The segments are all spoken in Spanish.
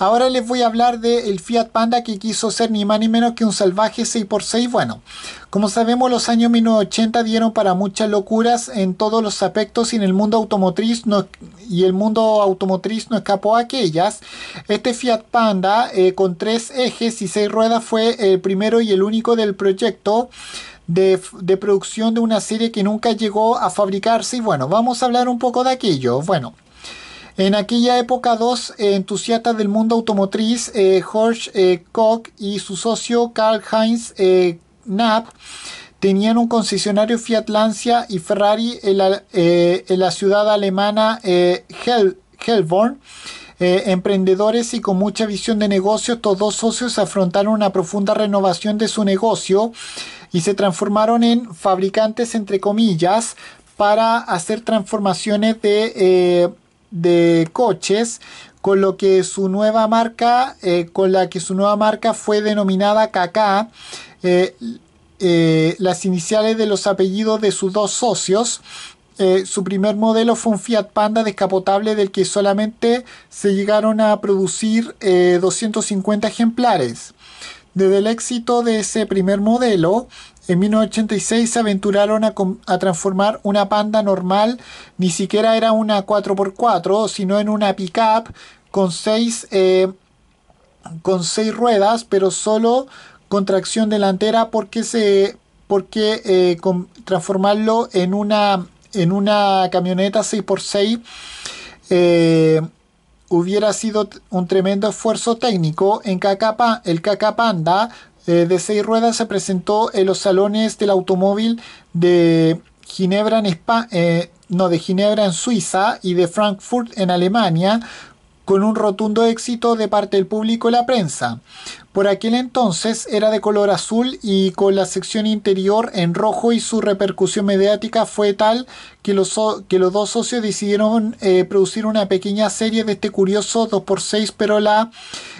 Ahora les voy a hablar del Fiat Panda que quiso ser ni más ni menos que un salvaje 6x6. Bueno, como sabemos los años 1980 dieron para muchas locuras en todos los aspectos y en el mundo automotriz no, y el mundo automotriz no escapó a aquellas. Este Fiat Panda eh, con tres ejes y seis ruedas fue el primero y el único del proyecto. De, de, producción de una serie que nunca llegó a fabricarse. Y bueno, vamos a hablar un poco de aquello. Bueno, en aquella época, dos entusiastas del mundo automotriz, eh, George eh, Koch y su socio Karl Heinz eh, Knapp, tenían un concesionario Fiat Lancia y Ferrari en la, ciudad alemana Helborn. emprendedores y con mucha visión de negocio, estos dos socios afrontaron una profunda renovación de su negocio y se transformaron en fabricantes, entre comillas, para hacer transformaciones de de coches, con lo que su nueva marca, eh, con la que su nueva marca fue denominada Kaká. Eh, eh, las iniciales de los apellidos de sus dos socios. su primer modelo fue un Fiat Panda descapotable del que solamente se llegaron a producir 250 ejemplares. Desde el éxito de ese primer modelo, en 1986 se aventuraron a, transformar una Panda normal, ni siquiera era una 4x4, sino en una pickup con 6 eh, con seis ruedas, pero solo con tracción delantera porque se porque eh, transformarlo en una en una camioneta 6x6 eh, hubiera sido un tremendo esfuerzo técnico. En el KK Panda eh, de seis ruedas se presentó en los salones del automóvil en eh, no, de Ginebra en Suiza y de Frankfurt en Alemania con un rotundo éxito de parte del público y la prensa. Por aquel entonces era de color azul y con la sección interior en rojo y su repercusión mediática fue tal que los, que los dos socios decidieron eh, producir una pequeña serie de este curioso 2x6 pero la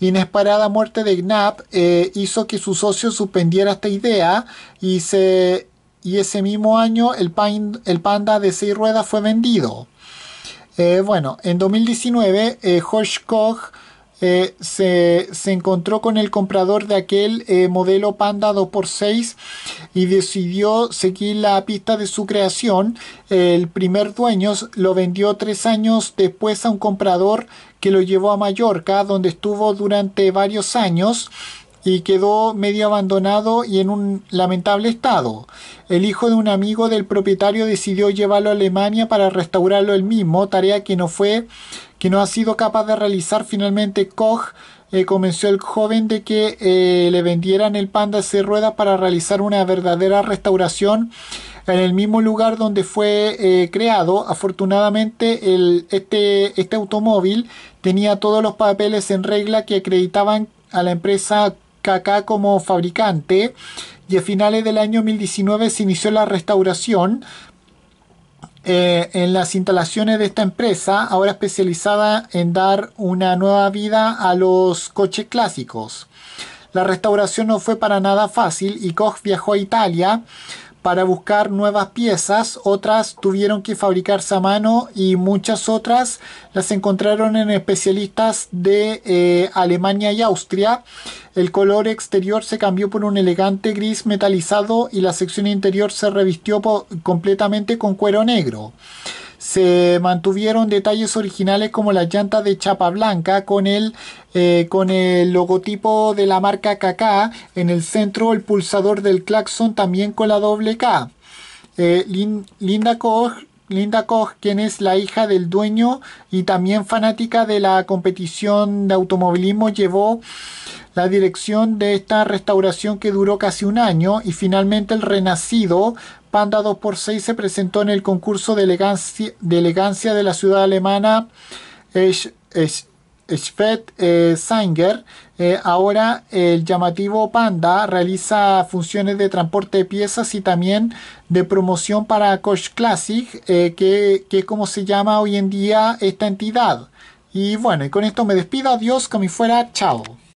inesperada muerte de Gnap eh, hizo que su socio suspendiera esta idea y se y ese mismo año el, el Panda de seis ruedas fue vendido. Eh, bueno, en 2019 eh, Koch eh, se, se, encontró con el comprador de aquel eh, modelo Panda 2x6 y decidió seguir la pista de su creación. El primer dueño lo vendió tres años después a un comprador que lo llevó a Mallorca, donde estuvo durante varios años y quedó medio abandonado y en un lamentable estado. El hijo de un amigo del propietario decidió llevarlo a Alemania para restaurarlo él mismo, tarea que no fue, que no ha sido capaz de realizar finalmente Koch. Eh, convenció el joven de que eh, le vendieran el panda de ruedas para realizar una verdadera restauración en el mismo lugar donde fue eh, creado. Afortunadamente, el, este, este automóvil tenía todos los papeles en regla que acreditaban a la empresa acá como fabricante y a finales del año 2019 se inició la restauración eh, en las instalaciones de esta empresa, ahora especializada en dar una nueva vida a los coches clásicos. La restauración no fue para nada fácil y Koch viajó a Italia para buscar nuevas piezas, otras tuvieron que fabricarse a mano y muchas otras las encontraron en especialistas de eh, Alemania y Austria. El color exterior se cambió por un elegante gris metalizado y la sección interior se revistió completamente con cuero negro. Se mantuvieron detalles originales como la llanta de chapa blanca con el, eh, con el logotipo de la marca KK. En el centro el pulsador del claxon también con la doble K. Eh, Linda Koch Linda Koch, quien es la hija del dueño y también fanática de la competición de automovilismo, llevó la dirección de esta restauración que duró casi un año y finalmente el renacido Panda 2x6 se presentó en el concurso de elegancia de, la ciudad alemana schwedt eh, Sanger. Eh, ahora el llamativo Panda realiza funciones de transporte de piezas y también de promoción para Coach Classic, eh, que, es como se llama hoy en día esta entidad. Y bueno, y con esto me despido. Adiós, como fuera. Chao.